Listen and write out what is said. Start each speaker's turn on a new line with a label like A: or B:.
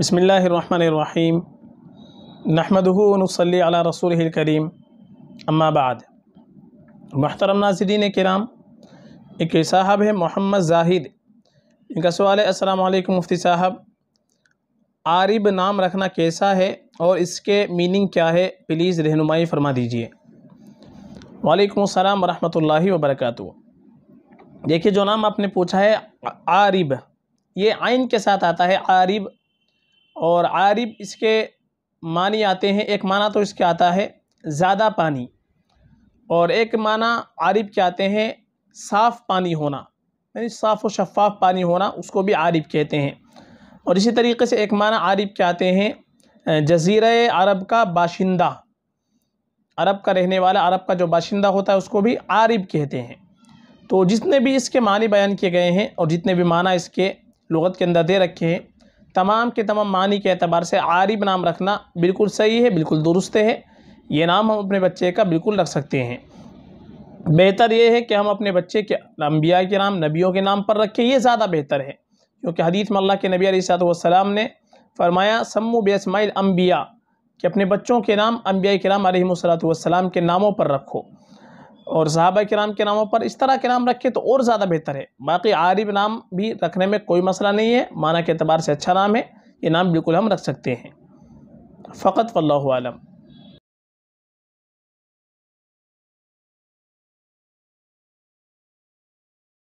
A: बसमीम नहमदनसली अला रसूल करीम अम्माबाद महतरम नाजरीन कराम एक साहब है मोहम्मद जाहिद इनका सवाल है असलकम मुफ्ती साहब आरिब नाम रखना कैसा है और इसके मीनिंग क्या है प्लीज़ रहनुमाई फरमा दीजिए वालेकुम अस्सलाम वरहमतुल्लाहि वबरकatuh देखिए जो नाम आपने पूछा है आरिब ये आइन के साथ आता है आरिब और आरिब इसके मानी आते हैं एक माना तो इसके आता है ज़्यादा पानी और एक माना आरिब के आते हैं साफ़ पानी होना यानी साफ़ व शफाफ पानी होना उसको भी आरिब कहते हैं और इसी तरीके से एक माना आरिब के आते हैं जजीर अरब का बाशिंदा अरब का रहने वाला अरब का जो बाशिंदा होता है उसको भी आरिब कहते हैं तो जितने भी इसके मानी बयान किए गए हैं और जितने भी माना इसके लगत के अंदर दे रखे हैं तमाम के तमाम मानी के अतबार से आरिब नाम रखना बिल्कुल सही है बिल्कुल दुरुस्त है ये नाम हम अपने बच्चे का बिल्कुल रख सकते हैं बेहतर ये है कि हम अपने बच्चे के अम्बिया के नाम नबियों के नाम पर रखें ये ज़्यादा बेहतर है क्योंकि हदीत मल्ला के नबी सलाम ने फरमाया सम्मू बेसमाइल अम्बिया कि अपने बच्चों के नाम अम्बिया के नाम आलिम सलाम के नामों पर रखो और साहबा के नाम के नामों पर इस तरह के नाम रखें तो और ज़्यादा बेहतर है बाकी आरिब नाम भी रखने में कोई मसला नहीं है माना के अतबार से अच्छा नाम है ये नाम बिल्कुल हम रख सकते हैं फ़कत वल्लम